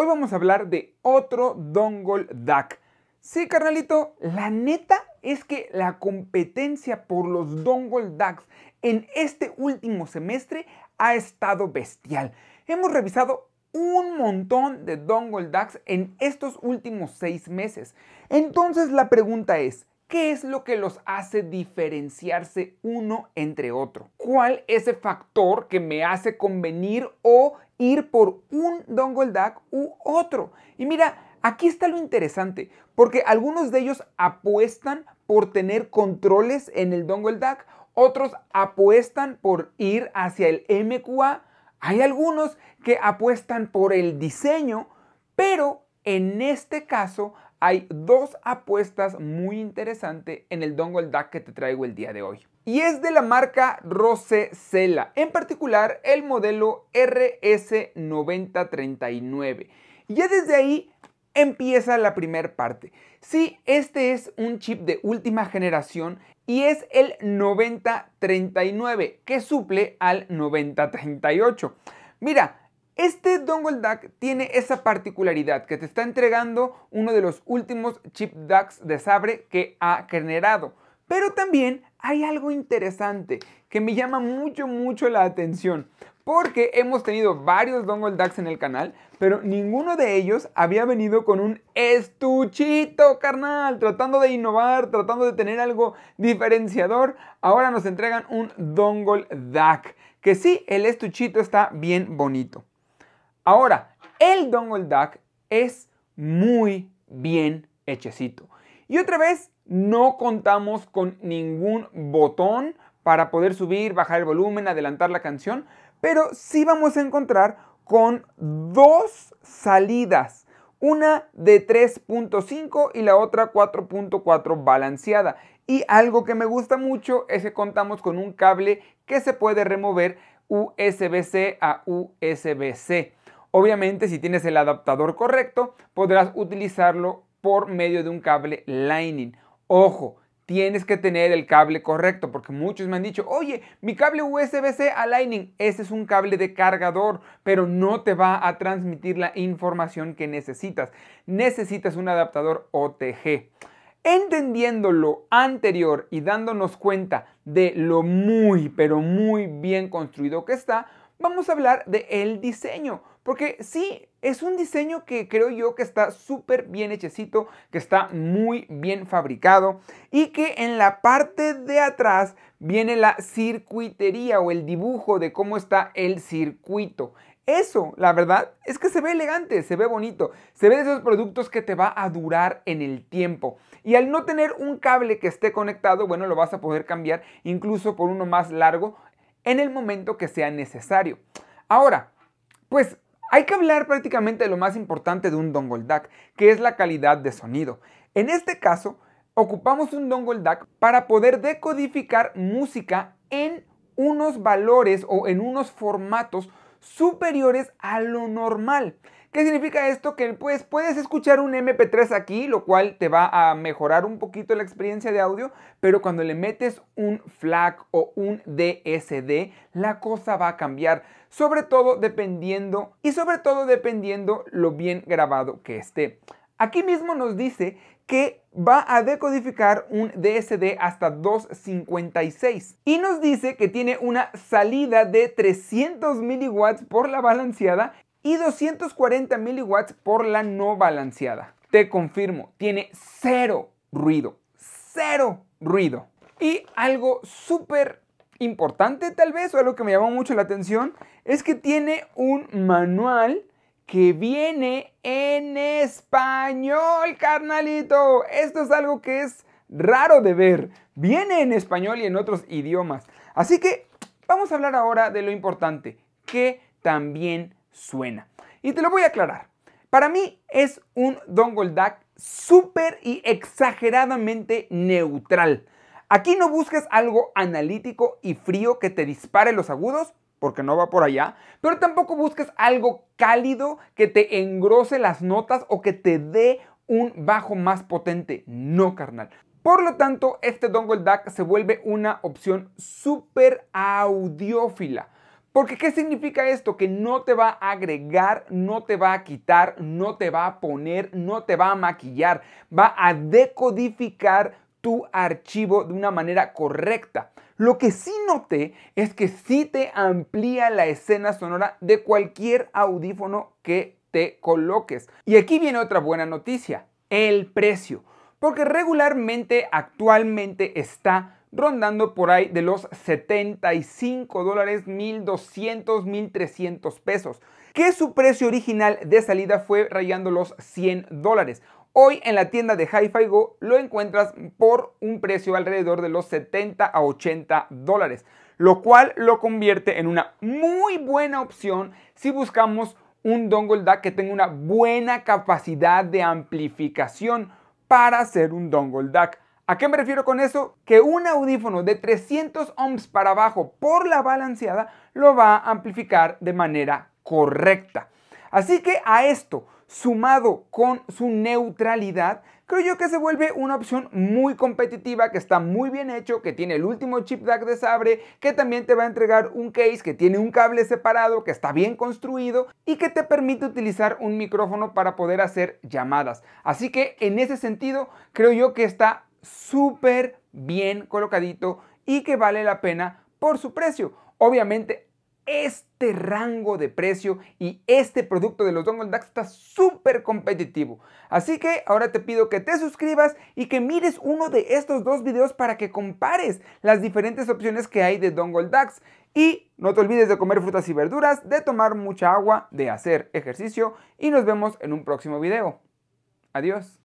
Hoy vamos a hablar de otro dongle Duck. Sí, carnalito, la neta es que la competencia por los dongle Ducks en este último semestre ha estado bestial. Hemos revisado un montón de dongle Ducks en estos últimos seis meses. Entonces la pregunta es, ¿Qué es lo que los hace diferenciarse uno entre otro? ¿Cuál es el factor que me hace convenir o ir por un dongle duck u otro? Y mira, aquí está lo interesante, porque algunos de ellos apuestan por tener controles en el dongle duck, otros apuestan por ir hacia el MQA, hay algunos que apuestan por el diseño, pero en este caso hay dos apuestas muy interesantes en el Dongle DAC que te traigo el día de hoy. Y es de la marca Rose Cela, en particular el modelo RS9039. Ya desde ahí empieza la primera parte. Sí, este es un chip de última generación y es el 9039 que suple al 9038. Mira, este dongle DAC tiene esa particularidad que te está entregando uno de los últimos chip DACs de Sabre que ha generado. Pero también hay algo interesante que me llama mucho, mucho la atención. Porque hemos tenido varios dongle DACs en el canal, pero ninguno de ellos había venido con un estuchito, carnal. Tratando de innovar, tratando de tener algo diferenciador, ahora nos entregan un dongle DAC. Que sí, el estuchito está bien bonito. Ahora, el dongle duck es muy bien hechecito. Y otra vez, no contamos con ningún botón para poder subir, bajar el volumen, adelantar la canción, pero sí vamos a encontrar con dos salidas, una de 3.5 y la otra 4.4 balanceada. Y algo que me gusta mucho es que contamos con un cable que se puede remover USB-C a USB-C. Obviamente si tienes el adaptador correcto podrás utilizarlo por medio de un cable Lightning. Ojo, tienes que tener el cable correcto porque muchos me han dicho, oye, mi cable USB-C a Lightning, ese es un cable de cargador, pero no te va a transmitir la información que necesitas. Necesitas un adaptador OTG. Entendiendo lo anterior y dándonos cuenta de lo muy, pero muy bien construido que está, vamos a hablar de el diseño. Porque sí, es un diseño que creo yo que está súper bien hechecito, que está muy bien fabricado y que en la parte de atrás viene la circuitería o el dibujo de cómo está el circuito. Eso, la verdad, es que se ve elegante, se ve bonito, se ve de esos productos que te va a durar en el tiempo. Y al no tener un cable que esté conectado, bueno, lo vas a poder cambiar incluso por uno más largo en el momento que sea necesario. Ahora, pues hay que hablar prácticamente de lo más importante de un dongle DAC, que es la calidad de sonido. En este caso, ocupamos un dongle DAC para poder decodificar música en unos valores o en unos formatos superiores a lo normal. ¿Qué significa esto? Que pues puedes escuchar un MP3 aquí, lo cual te va a mejorar un poquito la experiencia de audio, pero cuando le metes un FLAC o un DSD, la cosa va a cambiar, sobre todo dependiendo y sobre todo dependiendo lo bien grabado que esté. Aquí mismo nos dice que va a decodificar un DSD hasta 256 y nos dice que tiene una salida de 300 miliwatts por la balanceada y 240 miliwatts por la no balanceada. Te confirmo, tiene cero ruido, cero ruido. Y algo súper importante tal vez, o algo que me llamó mucho la atención, es que tiene un manual que viene en español, carnalito. Esto es algo que es raro de ver. Viene en español y en otros idiomas. Así que vamos a hablar ahora de lo importante, que también suena. Y te lo voy a aclarar. Para mí es un dongle duck súper y exageradamente neutral. Aquí no busques algo analítico y frío que te dispare los agudos, porque no va por allá, pero tampoco busques algo cálido que te engrose las notas o que te dé un bajo más potente. No, carnal. Por lo tanto, este dongle duck se vuelve una opción súper audiófila porque ¿qué significa esto? Que no te va a agregar, no te va a quitar, no te va a poner, no te va a maquillar. Va a decodificar tu archivo de una manera correcta. Lo que sí noté es que sí te amplía la escena sonora de cualquier audífono que te coloques. Y aquí viene otra buena noticia, el precio. Porque regularmente actualmente está rondando por ahí de los 75 dólares, 1200, 1300 pesos, que su precio original de salida fue rayando los 100 dólares. Hoy en la tienda de Hi-Fi Go lo encuentras por un precio alrededor de los 70 a 80 dólares, lo cual lo convierte en una muy buena opción si buscamos un dongle DAC que tenga una buena capacidad de amplificación para hacer un dongle DAC. ¿A qué me refiero con eso? Que un audífono de 300 ohms para abajo por la balanceada lo va a amplificar de manera correcta. Así que a esto, sumado con su neutralidad, creo yo que se vuelve una opción muy competitiva, que está muy bien hecho, que tiene el último chip DAC de Sabre, que también te va a entregar un case, que tiene un cable separado, que está bien construido y que te permite utilizar un micrófono para poder hacer llamadas. Así que en ese sentido, creo yo que está súper bien colocadito y que vale la pena por su precio. Obviamente, este rango de precio y este producto de los Dongle Ducks está súper competitivo. Así que ahora te pido que te suscribas y que mires uno de estos dos videos para que compares las diferentes opciones que hay de Dongle Ducks Y no te olvides de comer frutas y verduras, de tomar mucha agua, de hacer ejercicio y nos vemos en un próximo video. Adiós.